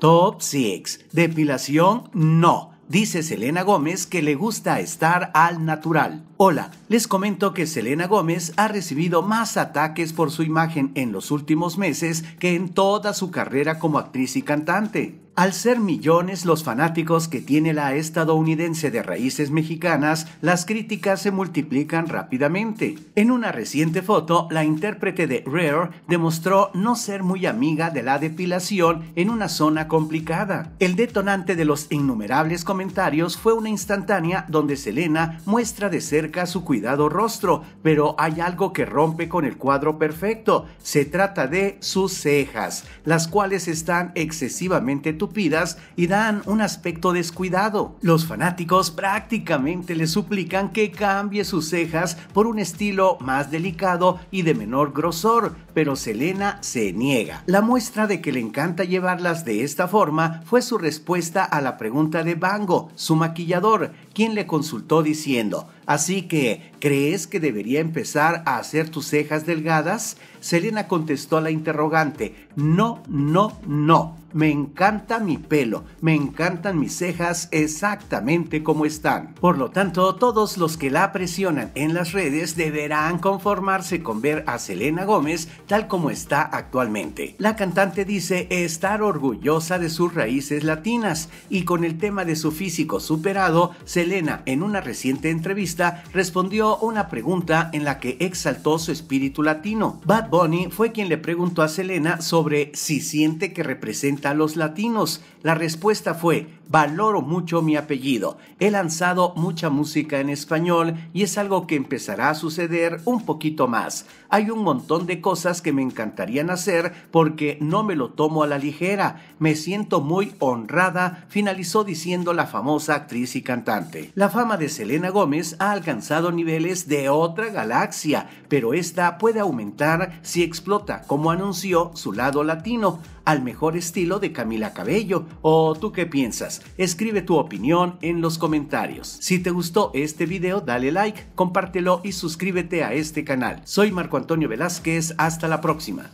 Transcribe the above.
Top 6. Depilación no. Dice Selena Gómez que le gusta estar al natural. Hola, les comento que Selena Gómez ha recibido más ataques por su imagen en los últimos meses que en toda su carrera como actriz y cantante. Al ser millones los fanáticos que tiene la estadounidense de raíces mexicanas, las críticas se multiplican rápidamente. En una reciente foto, la intérprete de Rare demostró no ser muy amiga de la depilación en una zona complicada. El detonante de los innumerables comentarios fue una instantánea donde Selena muestra de cerca su cuidado rostro, pero hay algo que rompe con el cuadro perfecto. Se trata de sus cejas, las cuales están excesivamente y dan un aspecto descuidado. Los fanáticos prácticamente le suplican que cambie sus cejas por un estilo más delicado y de menor grosor, pero Selena se niega. La muestra de que le encanta llevarlas de esta forma fue su respuesta a la pregunta de Bango, su maquillador, quien le consultó diciendo, Así que, ¿crees que debería empezar a hacer tus cejas delgadas? Selena contestó a la interrogante, no, no, no me encanta mi pelo, me encantan mis cejas exactamente como están. Por lo tanto, todos los que la presionan en las redes deberán conformarse con ver a Selena Gómez tal como está actualmente. La cantante dice estar orgullosa de sus raíces latinas y con el tema de su físico superado, Selena en una reciente entrevista respondió una pregunta en la que exaltó su espíritu latino. Bad Bunny fue quien le preguntó a Selena sobre si siente que representa a los latinos? La respuesta fue, valoro mucho mi apellido. He lanzado mucha música en español y es algo que empezará a suceder un poquito más. Hay un montón de cosas que me encantarían hacer porque no me lo tomo a la ligera. Me siento muy honrada, finalizó diciendo la famosa actriz y cantante. La fama de Selena Gómez ha alcanzado niveles de otra galaxia, pero esta puede aumentar si explota, como anunció su lado latino al mejor estilo de Camila Cabello? ¿O tú qué piensas? Escribe tu opinión en los comentarios. Si te gustó este video, dale like, compártelo y suscríbete a este canal. Soy Marco Antonio Velázquez, hasta la próxima.